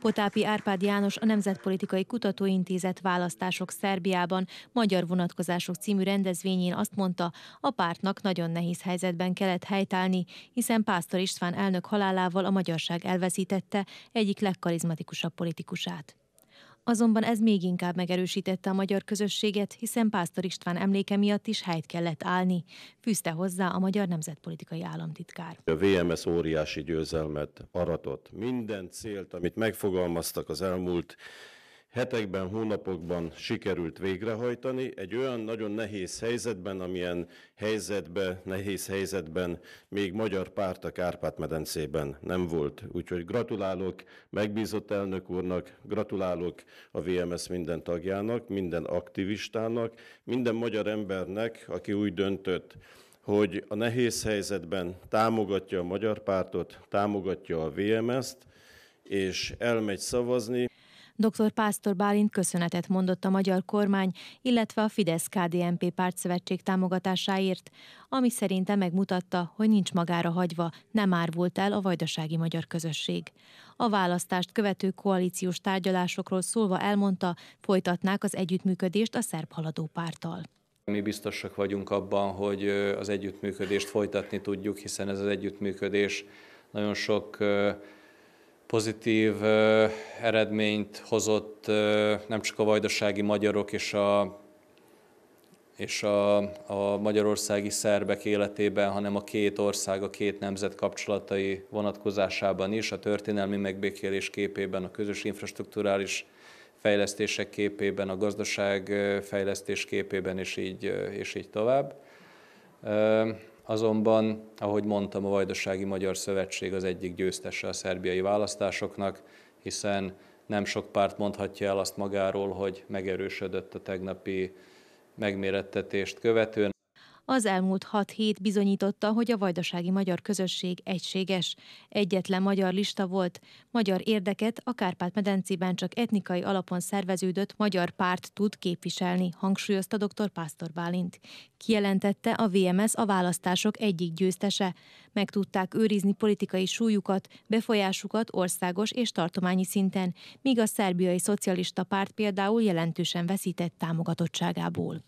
Potápi Árpád János a Nemzetpolitikai Kutatóintézet választások Szerbiában magyar vonatkozások című rendezvényén azt mondta, a pártnak nagyon nehéz helyzetben kellett helytállni, hiszen Pásztor István elnök halálával a magyarság elveszítette egyik legkarizmatikusabb politikusát. Azonban ez még inkább megerősítette a magyar közösséget, hiszen Pásztor István emléke miatt is helyt kellett állni, fűzte hozzá a magyar nemzetpolitikai államtitkár. A VMS óriási győzelmet aratott. Minden célt, amit megfogalmaztak az elmúlt hetekben, hónapokban sikerült végrehajtani, egy olyan nagyon nehéz helyzetben, amilyen helyzetben, nehéz helyzetben még magyar párt a Kárpát-medencében nem volt. Úgyhogy gratulálok megbízott elnök úrnak, gratulálok a VMS minden tagjának, minden aktivistának, minden magyar embernek, aki úgy döntött, hogy a nehéz helyzetben támogatja a magyar pártot, támogatja a VMS-t, és elmegy szavazni. Dr. Pásztor Bálint köszönetet mondott a magyar kormány, illetve a Fidesz-KDNP pártszövetség támogatásáért, ami szerinte megmutatta, hogy nincs magára hagyva, nem árvult el a vajdasági magyar közösség. A választást követő koalíciós tárgyalásokról szólva elmondta, folytatnák az együttműködést a szerb haladó párttal. Mi biztosak vagyunk abban, hogy az együttműködést folytatni tudjuk, hiszen ez az együttműködés nagyon sok pozitív eredményt hozott nem csak a vajdasági magyarok és a és a, a magyarországi szerbek életében, hanem a két ország, a két nemzet kapcsolatai vonatkozásában is, a történelmi megbékélés képében, a közös infrastruktúrális fejlesztések képében, a gazdaság fejlesztés képében, és így, és így tovább azonban, ahogy mondtam, a Vajdasági Magyar Szövetség az egyik győztese a szerbiai választásoknak, hiszen nem sok párt mondhatja el azt magáról, hogy megerősödött a tegnapi megmérettetést követően. Az elmúlt hat hét bizonyította, hogy a vajdasági magyar közösség egységes. Egyetlen magyar lista volt. Magyar érdeket a Kárpát-medencében csak etnikai alapon szerveződött magyar párt tud képviselni, hangsúlyozta dr. Pásztor Bálint. Kijelentette a VMS a választások egyik győztese. Meg tudták őrizni politikai súlyukat, befolyásukat országos és tartományi szinten, míg a szerbiai szocialista párt például jelentősen veszített támogatottságából.